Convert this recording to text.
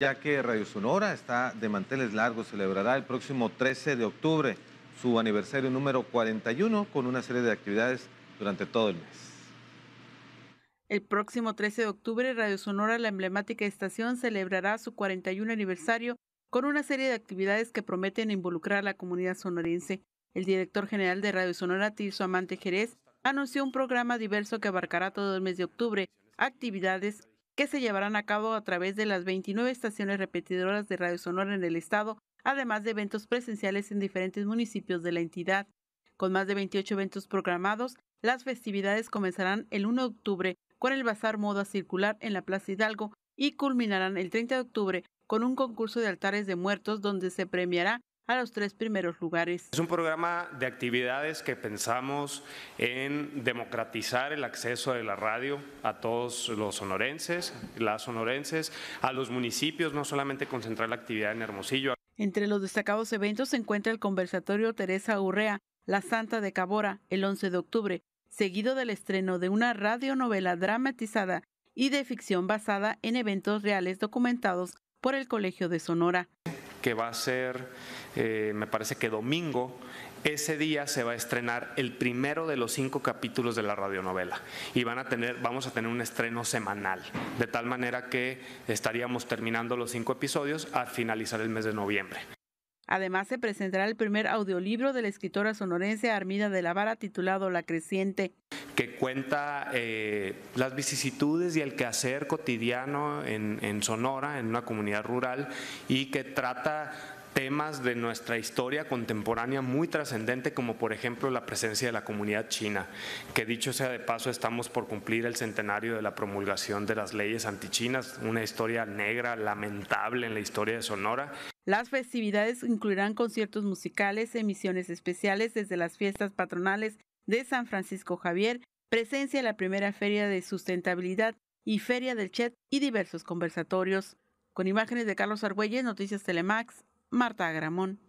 ya que Radio Sonora está de manteles largos, celebrará el próximo 13 de octubre su aniversario número 41 con una serie de actividades durante todo el mes. El próximo 13 de octubre, Radio Sonora, la emblemática estación, celebrará su 41 aniversario con una serie de actividades que prometen involucrar a la comunidad sonorense. El director general de Radio Sonora, Tirso Amante Jerez, anunció un programa diverso que abarcará todo el mes de octubre, actividades, que se llevarán a cabo a través de las 29 estaciones repetidoras de Radio Sonora en el estado, además de eventos presenciales en diferentes municipios de la entidad. Con más de 28 eventos programados, las festividades comenzarán el 1 de octubre con el Bazar Moda Circular en la Plaza Hidalgo y culminarán el 30 de octubre con un concurso de altares de muertos donde se premiará a los tres primeros lugares. Es un programa de actividades que pensamos en democratizar el acceso de la radio a todos los sonorenses, las sonorenses, a los municipios, no solamente concentrar la actividad en Hermosillo. Entre los destacados eventos se encuentra el conversatorio Teresa Urrea, La Santa de Cabora, el 11 de octubre, seguido del estreno de una radionovela dramatizada y de ficción basada en eventos reales documentados por el Colegio de Sonora que va a ser, eh, me parece que domingo, ese día se va a estrenar el primero de los cinco capítulos de la radionovela y van a tener, vamos a tener un estreno semanal, de tal manera que estaríamos terminando los cinco episodios al finalizar el mes de noviembre. Además, se presentará el primer audiolibro de la escritora sonorense Armida de la Vara titulado La Creciente que cuenta eh, las vicisitudes y el quehacer cotidiano en, en Sonora, en una comunidad rural, y que trata temas de nuestra historia contemporánea muy trascendente, como por ejemplo la presencia de la comunidad china, que dicho sea de paso, estamos por cumplir el centenario de la promulgación de las leyes antichinas, una historia negra, lamentable en la historia de Sonora. Las festividades incluirán conciertos musicales, emisiones especiales desde las fiestas patronales de San Francisco Javier, presencia la primera feria de sustentabilidad y feria del chat y diversos conversatorios. Con imágenes de Carlos Argüelles, Noticias Telemax, Marta Agramón.